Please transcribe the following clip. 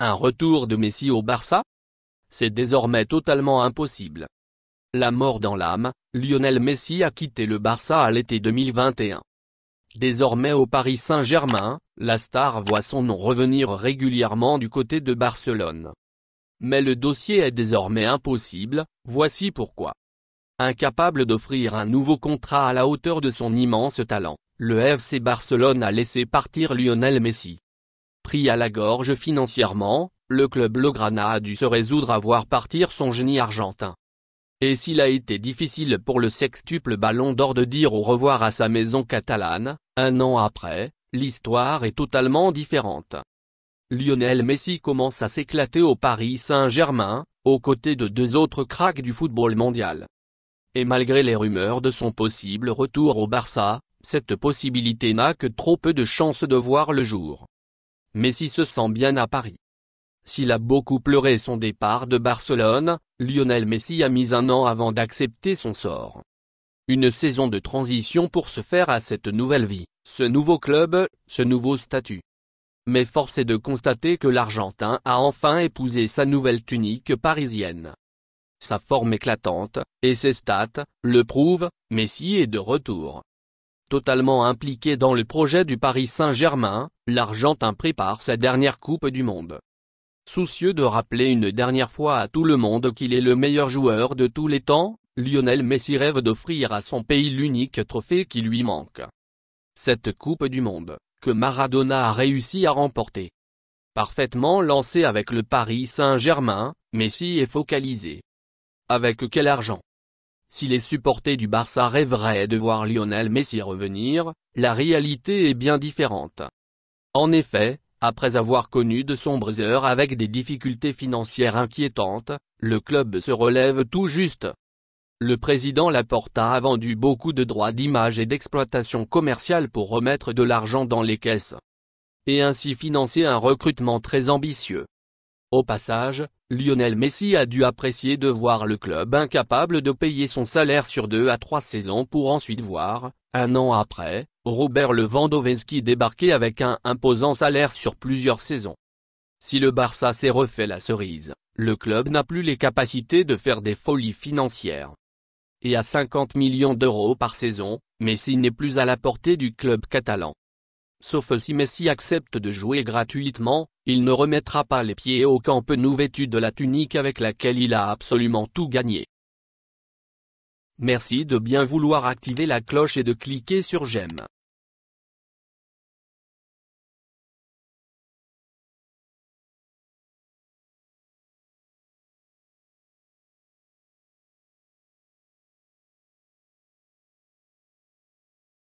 Un retour de Messi au Barça C'est désormais totalement impossible. La mort dans l'âme, Lionel Messi a quitté le Barça à l'été 2021. Désormais au Paris Saint-Germain, la star voit son nom revenir régulièrement du côté de Barcelone. Mais le dossier est désormais impossible, voici pourquoi. Incapable d'offrir un nouveau contrat à la hauteur de son immense talent, le FC Barcelone a laissé partir Lionel Messi. Pris à la gorge financièrement, le club Lograna a dû se résoudre à voir partir son génie argentin. Et s'il a été difficile pour le sextuple ballon d'or de dire au revoir à sa maison catalane, un an après, l'histoire est totalement différente. Lionel Messi commence à s'éclater au Paris Saint-Germain, aux côtés de deux autres cracks du football mondial. Et malgré les rumeurs de son possible retour au Barça, cette possibilité n'a que trop peu de chances de voir le jour. Messi se sent bien à Paris. S'il a beaucoup pleuré son départ de Barcelone, Lionel Messi a mis un an avant d'accepter son sort. Une saison de transition pour se faire à cette nouvelle vie, ce nouveau club, ce nouveau statut. Mais force est de constater que l'Argentin a enfin épousé sa nouvelle tunique parisienne. Sa forme éclatante, et ses stats, le prouvent, Messi est de retour. Totalement impliqué dans le projet du Paris Saint-Germain, l'Argentin prépare sa dernière Coupe du Monde. Soucieux de rappeler une dernière fois à tout le monde qu'il est le meilleur joueur de tous les temps, Lionel Messi rêve d'offrir à son pays l'unique trophée qui lui manque. Cette Coupe du Monde, que Maradona a réussi à remporter. Parfaitement lancé avec le Paris Saint-Germain, Messi est focalisé. Avec quel argent si les supporters du Barça rêveraient de voir Lionel Messi revenir, la réalité est bien différente. En effet, après avoir connu de sombres heures avec des difficultés financières inquiétantes, le club se relève tout juste. Le président Laporta a vendu beaucoup de droits d'image et d'exploitation commerciale pour remettre de l'argent dans les caisses. Et ainsi financer un recrutement très ambitieux. Au passage, Lionel Messi a dû apprécier de voir le club incapable de payer son salaire sur deux à trois saisons pour ensuite voir, un an après, Robert Lewandowski débarquait avec un imposant salaire sur plusieurs saisons. Si le Barça s'est refait la cerise, le club n'a plus les capacités de faire des folies financières. Et à 50 millions d'euros par saison, Messi n'est plus à la portée du club catalan. Sauf si Messi accepte de jouer gratuitement, il ne remettra pas les pieds au Camp Nou vêtu de la tunique avec laquelle il a absolument tout gagné. Merci de bien vouloir activer la cloche et de cliquer sur j'aime.